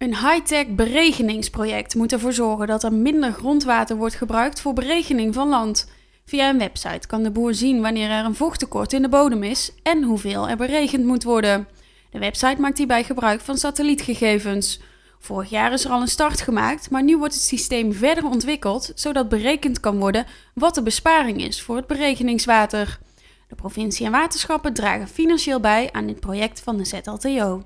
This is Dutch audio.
Een high-tech beregeningsproject moet ervoor zorgen dat er minder grondwater wordt gebruikt voor beregening van land. Via een website kan de boer zien wanneer er een vochttekort in de bodem is en hoeveel er beregend moet worden. De website maakt hierbij gebruik van satellietgegevens. Vorig jaar is er al een start gemaakt, maar nu wordt het systeem verder ontwikkeld zodat berekend kan worden wat de besparing is voor het beregeningswater. De provincie en waterschappen dragen financieel bij aan dit project van de ZLTO.